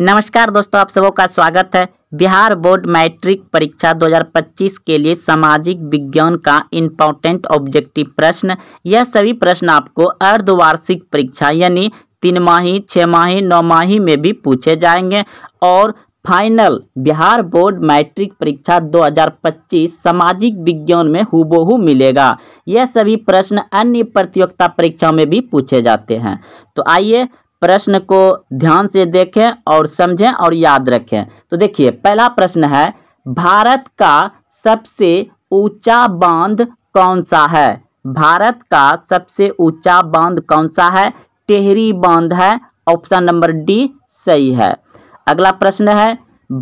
नमस्कार दोस्तों आप सबों का स्वागत है बिहार बोर्ड मैट्रिक परीक्षा 2025 के लिए सामाजिक विज्ञान का इम्पोर्टेंट ऑब्जेक्टिव प्रश्न यह सभी प्रश्न आपको अर्धवार्षिक परीक्षा यानी तीन माही छः माही नौ माही में भी पूछे जाएंगे और फाइनल बिहार बोर्ड मैट्रिक परीक्षा 2025 सामाजिक विज्ञान में हुबहू मिलेगा यह सभी प्रश्न अन्य प्रतियोगिता परीक्षाओं में भी पूछे जाते हैं तो आइए प्रश्न को ध्यान से देखें और समझें और याद रखें तो देखिए पहला प्रश्न है भारत का सबसे ऊंचा बांध कौन सा है भारत का सबसे ऊंचा बांध कौन सा है टेहरी बांध है ऑप्शन नंबर डी सही है अगला प्रश्न है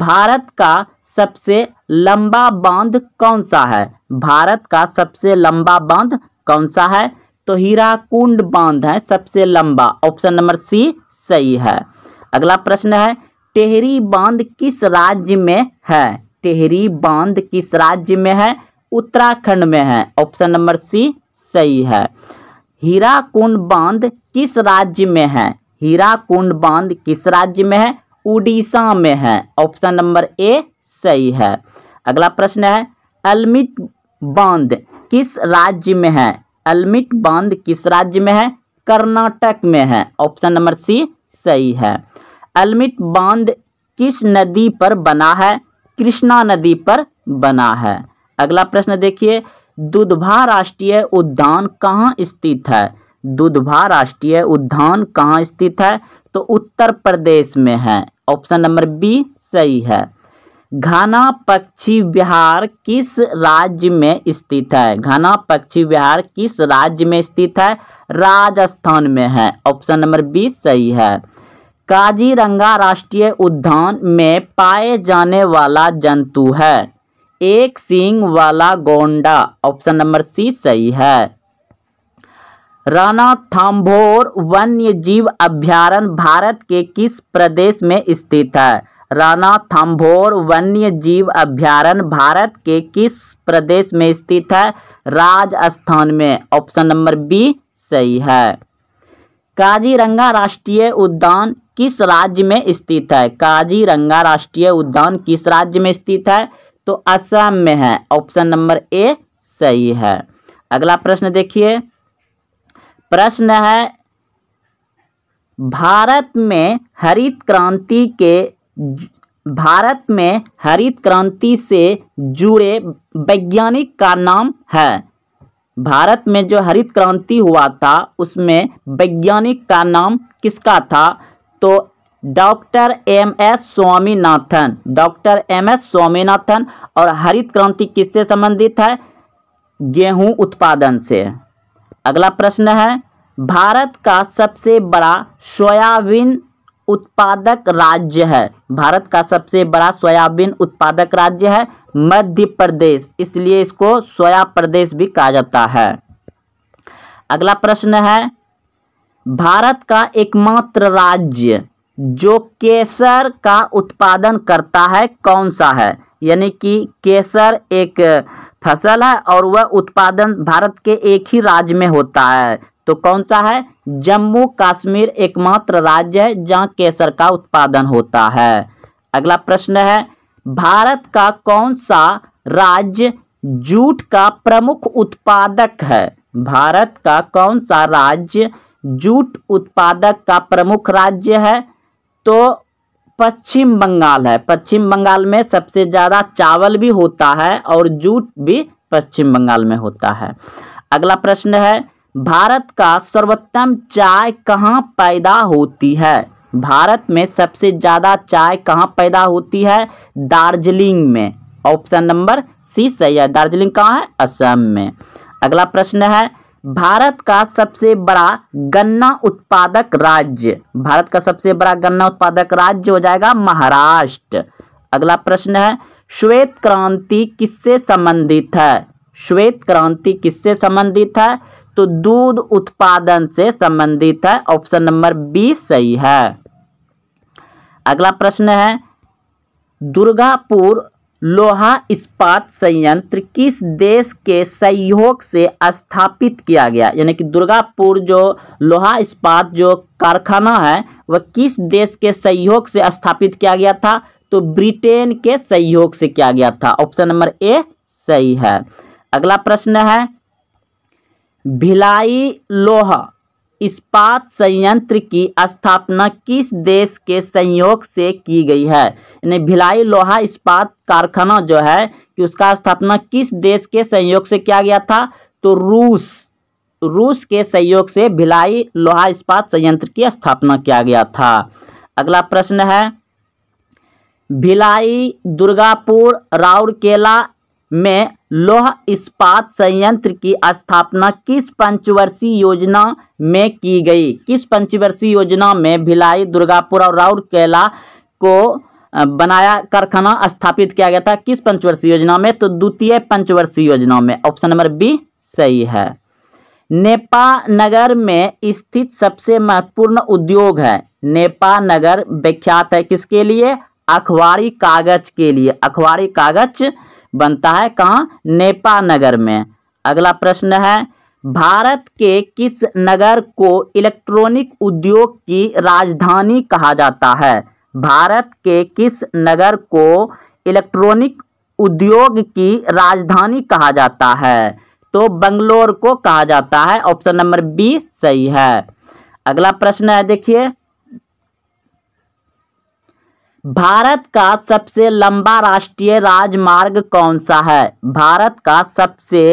भारत का सबसे लंबा बांध कौन सा है भारत का सबसे लंबा बांध कौन सा है तो हीराकुंड बांध है सबसे लंबा ऑप्शन नंबर सी सही है अगला प्रश्न है टेहरी बांध किस राज्य में है टेहरी बांध किस राज्य में है उत्तराखंड में है ऑप्शन नंबर सी सही है हीराकुंड बांध किस राज्य में है हीराकुंड बांध किस राज्य में है उड़ीसा में है ऑप्शन नंबर ए सही है अगला प्रश्न है अलमिट बांध किस राज्य में है अल्मिट बांध किस राज्य में है कर्नाटक में है ऑप्शन नंबर सी सही है अल्मिट बांध किस नदी पर बना है कृष्णा नदी पर बना है अगला प्रश्न देखिए दुधभा राष्ट्रीय उद्यान कहाँ स्थित है दुधभा राष्ट्रीय उद्यान कहाँ स्थित है तो उत्तर प्रदेश में है ऑप्शन नंबर बी सही है घना पक्षी विहार किस राज्य में स्थित है घना पक्षी विहार किस राज्य में स्थित है राजस्थान में है ऑप्शन नंबर बी सही है काजीरंगा राष्ट्रीय उद्यान में पाए जाने वाला जंतु है एक सींग वाला गोंडा ऑप्शन नंबर सी सही है राणा थाम्भोर वन्य जीव अभ्यारण भारत के किस प्रदेश में स्थित है थम्भोर वन्य जीव अभ्यारण भारत के किस प्रदेश में स्थित है राजस्थान में ऑप्शन नंबर बी सही है काजीरंगा राष्ट्रीय उद्यान किस राज्य में स्थित है काजीरंगा राष्ट्रीय उद्यान किस राज्य में स्थित है तो असम में है ऑप्शन नंबर ए सही है अगला प्रश्न देखिए प्रश्न है भारत में हरित क्रांति के भारत में हरित क्रांति से जुड़े वैज्ञानिक का नाम है भारत में जो हरित क्रांति हुआ था उसमें वैज्ञानिक का नाम किसका था तो doctor M S Swaminathan doctor M S Swaminathan और हरित क्रांति किससे संबंधित है गेहूं उत्पादन से अगला प्रश्न है भारत का सबसे बड़ा सोयाबीन उत्पादक राज्य है भारत का सबसे बड़ा सोयाबीन उत्पादक राज्य है मध्य प्रदेश इसलिए इसको सोया प्रदेश भी कहा जाता है अगला प्रश्न है भारत का एकमात्र राज्य जो केसर का उत्पादन करता है कौन सा है यानी कि केसर एक फसल है और वह उत्पादन भारत के एक ही राज्य में होता है तो कौन सा है जम्मू कश्मीर एकमात्र राज्य है जहाँ केसर का उत्पादन होता है अगला प्रश्न है भारत का कौन सा राज्य जूट का प्रमुख उत्पादक है भारत का कौन सा राज्य जूट उत्पादक का प्रमुख राज्य है तो पश्चिम बंगाल है पश्चिम बंगाल में सबसे ज़्यादा चावल भी होता है और जूट भी पश्चिम बंगाल में होता है अगला प्रश्न है भारत का सर्वोत्तम चाय कहाँ पैदा होती है भारत में सबसे ज़्यादा चाय कहाँ पैदा होती है दार्जिलिंग में ऑप्शन नंबर सी सही है दार्जिलिंग कहाँ है असम में अगला प्रश्न है भारत का सबसे बड़ा गन्ना उत्पादक राज्य भारत का सबसे बड़ा गन्ना उत्पादक राज्य हो जाएगा महाराष्ट्र अगला प्रश्न है श्वेत क्रांति किससे संबंधित है श्वेत क्रांति किससे संबंधित है तो दूध उत्पादन से संबंधित है ऑप्शन नंबर बी सही है अगला प्रश्न है दुर्गापुर लोहा इस्पात संयंत्र किस देश के सहयोग से स्थापित किया गया यानी कि दुर्गापुर जो लोहा इस्पात जो कारखाना है वह किस देश के सहयोग से स्थापित किया गया था तो ब्रिटेन के सहयोग से किया गया था ऑप्शन नंबर ए सही है अगला प्रश्न है भिलाई लोह इस्पात संयंत्र की स्थापना किस देश के संयोग से की गई है यानी भिलाई लोहा इस्पात कारखाना जो है कि उसका स्थापना किस देश के संयोग से किया गया था तो रूस रूस के सहयोग से भिलाई लोहा इस्पात संयंत्र की स्थापना किया गया था अगला प्रश्न है भिलाई दुर्गापुर राउरकेला में लौह इस्पात संयंत्र की स्थापना किस पंचवर्षीय योजना में की गई किस पंचवर्षीय योजना में भिलाई दुर्गापुर और राउरकेला को बनाया कारखाना स्थापित किया गया था किस पंचवर्षीय योजना में तो द्वितीय पंचवर्षीय योजना में ऑप्शन नंबर बी सही है नेपा नगर में स्थित सबसे महत्वपूर्ण उद्योग है नेपा नगर विख्यात है किसके लिए अखबारी कागज के लिए अखबारी कागज बनता है कहाँ नेपा नगर में अगला प्रश्न है भारत के किस नगर को इलेक्ट्रॉनिक उद्योग की राजधानी कहा जाता है भारत के किस नगर को इलेक्ट्रॉनिक उद्योग की राजधानी कहा जाता है तो बंगलोर को कहा जाता है ऑप्शन नंबर बी सही है अगला प्रश्न है देखिए भारत का सबसे लंबा राष्ट्रीय राजमार्ग कौन सा है भारत का सबसे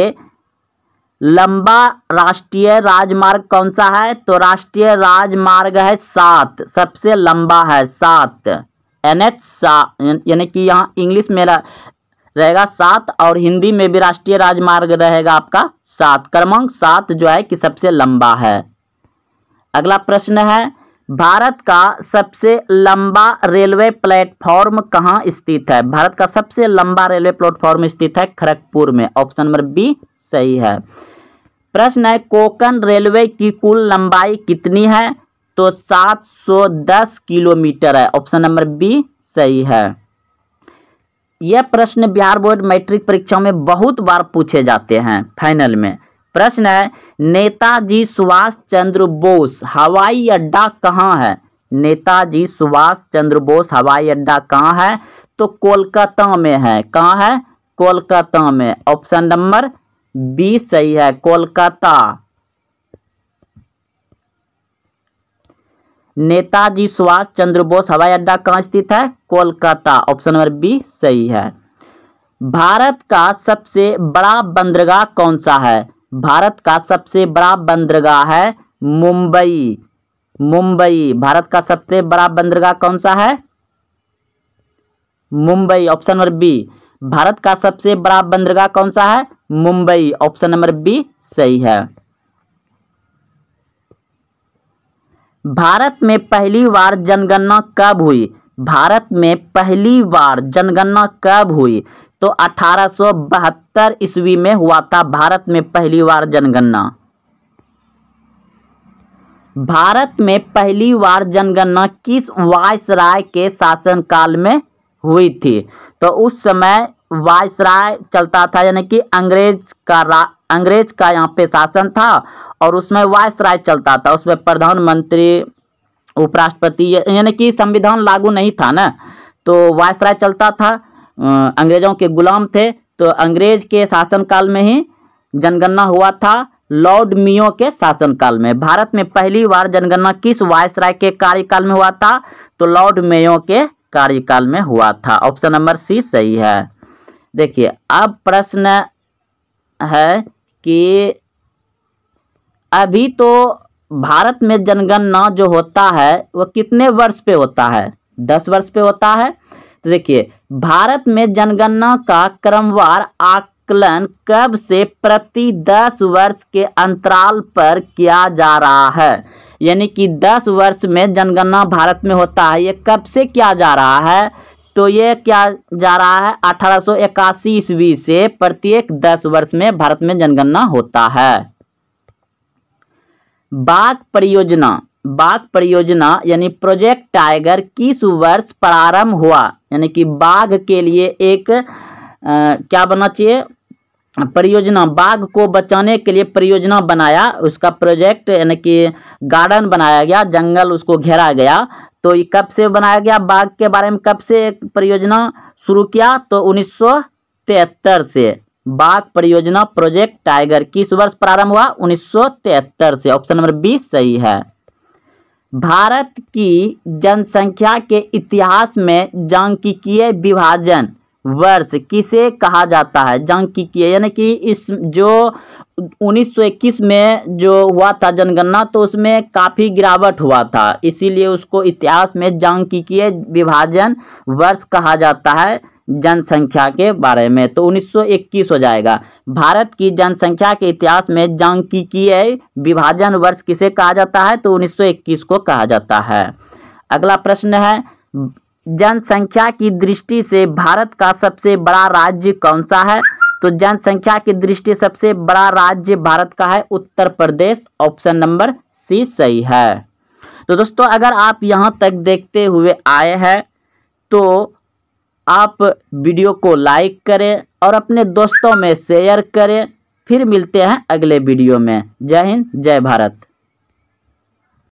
लंबा राष्ट्रीय राजमार्ग कौन सा है तो राष्ट्रीय राजमार्ग है सात सबसे लंबा है सात एन एच सा यानी कि यहाँ इंग्लिश में रहेगा सात और हिंदी में भी राष्ट्रीय राजमार्ग रहेगा आपका सात क्रमांक सात जो है कि सबसे लंबा है अगला प्रश्न है भारत का सबसे लंबा रेलवे प्लेटफॉर्म कहाँ स्थित है भारत का सबसे लंबा रेलवे प्लेटफॉर्म स्थित है खड़गपुर में ऑप्शन नंबर बी सही है प्रश्न है कोकन रेलवे की कुल लंबाई कितनी है तो 710 किलोमीटर है ऑप्शन नंबर बी सही है यह प्रश्न बिहार बोर्ड मैट्रिक परीक्षाओं में बहुत बार पूछे जाते हैं फाइनल में प्रश्न है नेताजी सुभाष चंद्र बोस हवाई अड्डा कहाँ है नेताजी सुभाष चंद्र बोस हवाई अड्डा कहाँ है तो कोलकाता में है कहाँ है कोलकाता में ऑप्शन नंबर बी सही है कोलकाता नेताजी सुभाष चंद्र बोस हवाई अड्डा कहाँ स्थित है कोलकाता ऑप्शन नंबर बी सही है भारत का सबसे बड़ा बंदरगाह कौन सा है भारत का सबसे बड़ा बंदरगाह है मुंबई मुंबई भारत का सबसे बड़ा बंदरगाह कौन सा है Mumbai option number B Bharat का सबसे बड़ा बंदरगाह कौन सा है मुंबई ऑप्शन नंबर बी सही है भारत में पहली बार जनगणना कब हुई भारत में पहली बार जनगणना कब हुई तो अठारह ईस्वी में हुआ था भारत में पहली बार जनगणना भारत में पहली बार जनगणना किस वायसराय के शासनकाल में हुई थी तो उस समय वायसराय चलता था यानी कि अंग्रेज का रा अंग्रेज का यहाँ पे शासन था और उसमें वायसराय चलता था उसमें प्रधानमंत्री उपराष्ट्रपति यानी कि संविधान लागू नहीं था ना तो वायसराय चलता था अंग्रेजों के गुलाम थे तो अंग्रेज के शासनकाल में ही जनगणना हुआ था लॉर्ड मियो के शासनकाल में भारत में पहली बार जनगणना किस वायसराय के कार्यकाल में हुआ था तो लॉर्ड मेयो के कार्यकाल में हुआ था ऑप्शन नंबर सी सही है देखिए अब प्रश्न है कि अभी तो भारत में जनगणना जो होता है वो कितने वर्ष पे होता है दस वर्ष पे होता है तो देखिए भारत में जनगणना का क्रमवार आकलन कब से प्रति दस वर्ष के अंतराल पर किया जा रहा है यानी कि 10 वर्ष में जनगणना भारत में होता है ये कब से किया जा रहा है तो ये क्या जा रहा है अठारह ईस्वी से प्रत्येक 10 वर्ष में भारत में जनगणना होता है बाघ परियोजना बाघ परियोजना यानी प्रोजेक्ट टाइगर किस वर्ष प्रारंभ हुआ यानी कि बाघ के लिए एक आ, क्या बनना चाहिए परियोजना बाघ को बचाने के लिए परियोजना बनाया उसका प्रोजेक्ट यानी कि गार्डन बनाया गया जंगल उसको घेरा गया तो ये कब से बनाया गया बाघ के बारे में कब से एक परियोजना शुरू किया तो उन्नीस से बाघ परियोजना प्रोजेक्ट टाइगर किस वर्ष प्रारंभ हुआ उन्नीस से ऑप्शन नंबर बीस सही है भारत की जनसंख्या के इतिहास में जांकिकीय विभाजन वर्ष किसे कहा जाता है किए यानी कि इस जो 1921 में जो हुआ था जनगणना तो उसमें काफ़ी गिरावट हुआ था इसीलिए उसको इतिहास में किए विभाजन वर्ष कहा जाता है जनसंख्या के बारे में तो 1921 हो जाएगा भारत की जनसंख्या के इतिहास में किए विभाजन वर्ष किसे कहा जाता है तो 1921 को कहा जाता है अगला प्रश्न है जनसंख्या की दृष्टि से भारत का सबसे बड़ा राज्य कौन सा है तो जनसंख्या की दृष्टि सबसे बड़ा राज्य भारत का है उत्तर प्रदेश ऑप्शन नंबर सी सही है तो दोस्तों अगर आप यहाँ तक देखते हुए आए हैं तो आप वीडियो को लाइक करें और अपने दोस्तों में शेयर करें फिर मिलते हैं अगले वीडियो में जय हिंद जय भारत